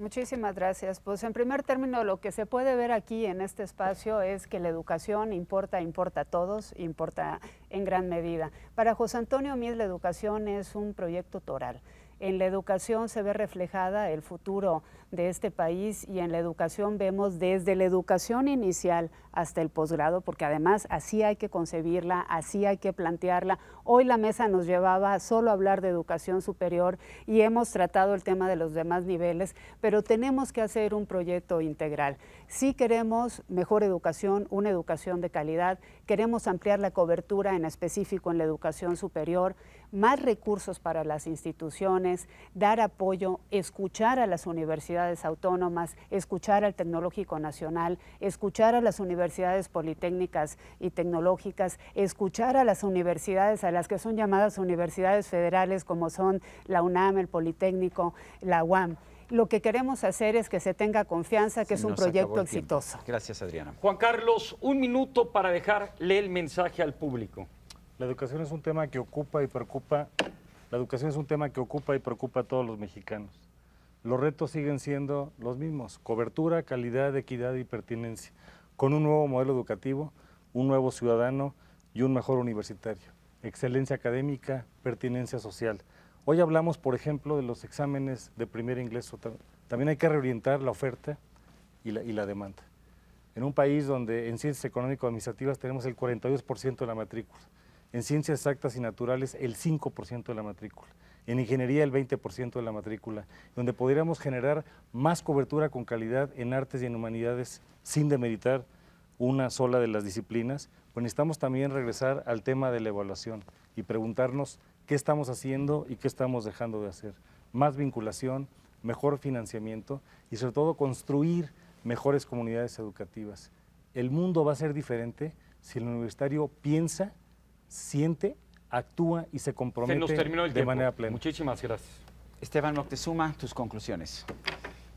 Muchísimas gracias. Pues en primer término, lo que se puede ver aquí en este espacio es que la educación importa, importa a todos, importa en gran medida. Para José Antonio Mies, la educación es un proyecto toral. En la educación se ve reflejada el futuro de este país y en la educación vemos desde la educación inicial hasta el posgrado, porque además así hay que concebirla, así hay que plantearla. Hoy la mesa nos llevaba a hablar de educación superior y hemos tratado el tema de los demás niveles, pero tenemos que hacer un proyecto integral. Si sí queremos mejor educación, una educación de calidad, queremos ampliar la cobertura en específico en la educación superior, más recursos para las instituciones, dar apoyo, escuchar a las universidades autónomas, escuchar al Tecnológico Nacional, escuchar a las universidades politécnicas y tecnológicas, escuchar a las universidades, a las que son llamadas universidades federales como son la UNAM, el Politécnico, la UAM lo que queremos hacer es que se tenga confianza que es un proyecto exitoso. Gracias, Adriana. Juan Carlos, un minuto para dejarle el mensaje al público. La educación es un tema que ocupa y preocupa. La educación es un tema que ocupa y preocupa a todos los mexicanos. Los retos siguen siendo los mismos: cobertura, calidad, equidad y pertinencia. Con un nuevo modelo educativo, un nuevo ciudadano y un mejor universitario. Excelencia académica, pertinencia social. Hoy hablamos, por ejemplo, de los exámenes de primer inglés. También hay que reorientar la oferta y la, y la demanda. En un país donde en ciencias económico-administrativas tenemos el 42% de la matrícula en ciencias exactas y naturales el 5% de la matrícula, en ingeniería el 20% de la matrícula, donde podríamos generar más cobertura con calidad en artes y en humanidades sin demeritar una sola de las disciplinas, pues necesitamos también regresar al tema de la evaluación y preguntarnos qué estamos haciendo y qué estamos dejando de hacer. Más vinculación, mejor financiamiento y sobre todo construir mejores comunidades educativas. El mundo va a ser diferente si el universitario piensa siente, actúa y se compromete de manera plena. Muchísimas gracias. Esteban Moctezuma, tus conclusiones.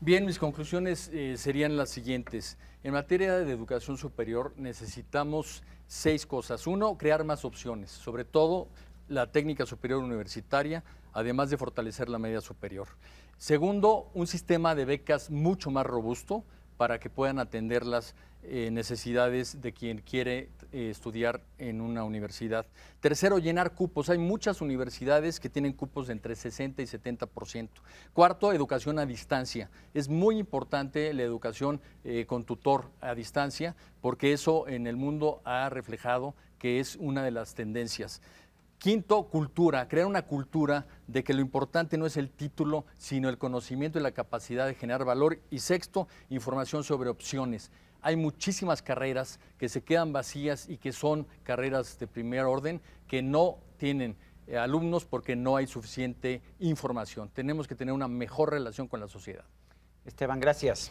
Bien, mis conclusiones eh, serían las siguientes. En materia de educación superior necesitamos seis cosas. Uno, crear más opciones, sobre todo la técnica superior universitaria, además de fortalecer la media superior. Segundo, un sistema de becas mucho más robusto, para que puedan atender las eh, necesidades de quien quiere eh, estudiar en una universidad. Tercero, llenar cupos. Hay muchas universidades que tienen cupos entre 60 y 70%. Cuarto, educación a distancia. Es muy importante la educación eh, con tutor a distancia porque eso en el mundo ha reflejado que es una de las tendencias. Quinto, cultura, crear una cultura de que lo importante no es el título, sino el conocimiento y la capacidad de generar valor. Y sexto, información sobre opciones. Hay muchísimas carreras que se quedan vacías y que son carreras de primer orden que no tienen eh, alumnos porque no hay suficiente información. Tenemos que tener una mejor relación con la sociedad. Esteban, gracias.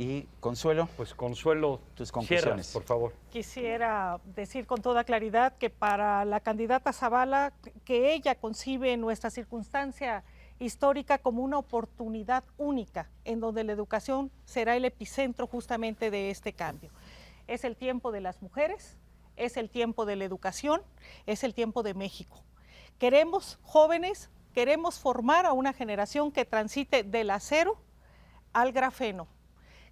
Y Consuelo. Pues Consuelo, tus conclusiones. por favor. Quisiera decir con toda claridad que para la candidata Zavala, que ella concibe nuestra circunstancia histórica como una oportunidad única en donde la educación será el epicentro justamente de este cambio. Es el tiempo de las mujeres, es el tiempo de la educación, es el tiempo de México. Queremos jóvenes, queremos formar a una generación que transite del acero al grafeno,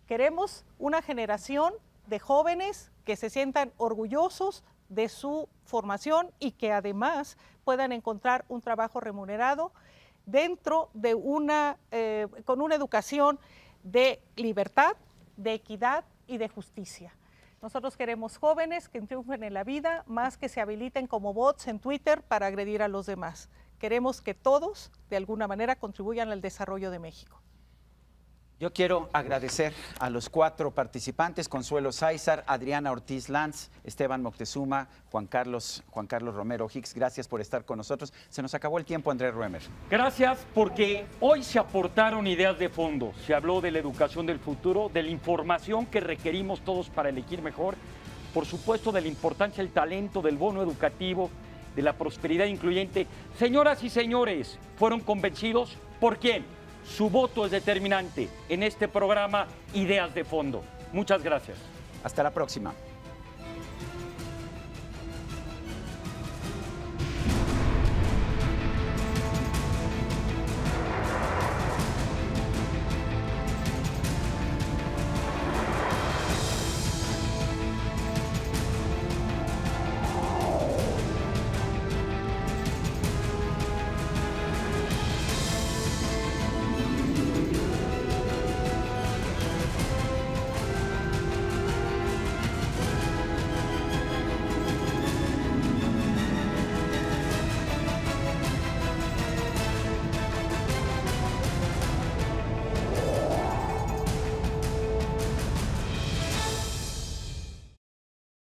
Queremos una generación de jóvenes que se sientan orgullosos de su formación y que además puedan encontrar un trabajo remunerado dentro de una, eh, con una educación de libertad, de equidad y de justicia. Nosotros queremos jóvenes que triunfen en la vida más que se habiliten como bots en Twitter para agredir a los demás. Queremos que todos, de alguna manera, contribuyan al desarrollo de México. Yo quiero agradecer a los cuatro participantes, Consuelo Sáizar, Adriana Ortiz Lanz, Esteban Moctezuma, Juan Carlos, Juan Carlos Romero Hicks. Gracias por estar con nosotros. Se nos acabó el tiempo, Andrés Ruemer. Gracias porque hoy se aportaron ideas de fondo. Se habló de la educación del futuro, de la información que requerimos todos para elegir mejor, por supuesto de la importancia del talento, del bono educativo, de la prosperidad incluyente. Señoras y señores, ¿fueron convencidos? ¿Por quién? Su voto es determinante en este programa Ideas de Fondo. Muchas gracias. Hasta la próxima.